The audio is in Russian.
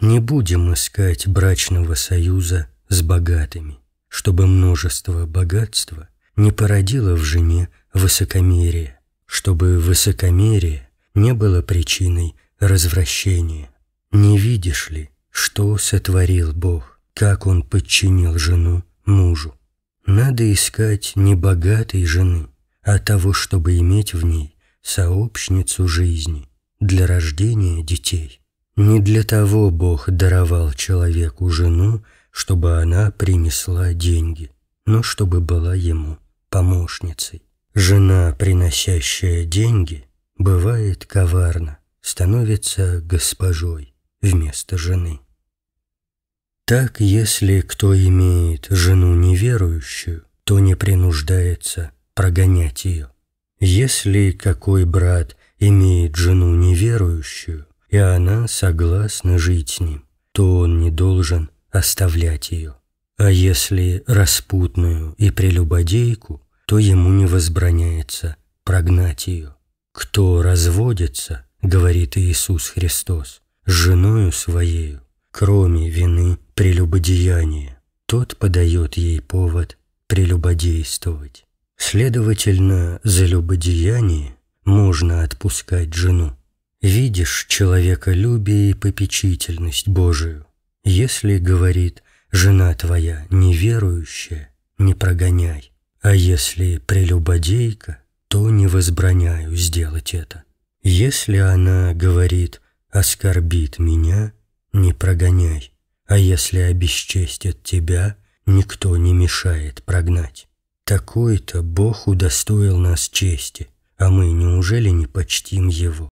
Не будем искать брачного союза с богатыми, чтобы множество богатства не породило в жене высокомерие, чтобы высокомерие не было причиной развращения. Не видишь ли, что сотворил Бог, как Он подчинил жену мужу? Надо искать не богатой жены, а того, чтобы иметь в ней сообщницу жизни для рождения детей. Не для того Бог даровал человеку жену, чтобы она принесла деньги, но чтобы была ему помощницей. Жена, приносящая деньги, бывает коварна, становится госпожой вместо жены. Так, если кто имеет жену неверующую, то не принуждается прогонять ее. Если какой брат имеет жену неверующую, и она согласна жить с ним, то он не должен оставлять ее. А если распутную и прелюбодейку, то ему не возбраняется прогнать ее. «Кто разводится, — говорит Иисус Христос, — с женою своею, кроме вины прелюбодеяния, тот подает ей повод прелюбодействовать. Следовательно, за любодеяние можно отпускать жену видишь человеколюбие и попечительность Божию, если, говорит, жена твоя неверующая, не прогоняй, а если прелюбодейка, то не возбраняю сделать это. Если она, говорит, оскорбит меня, не прогоняй, а если обесчестит тебя, никто не мешает прогнать. Такой-то Бог удостоил нас чести, а мы неужели не почтим Его?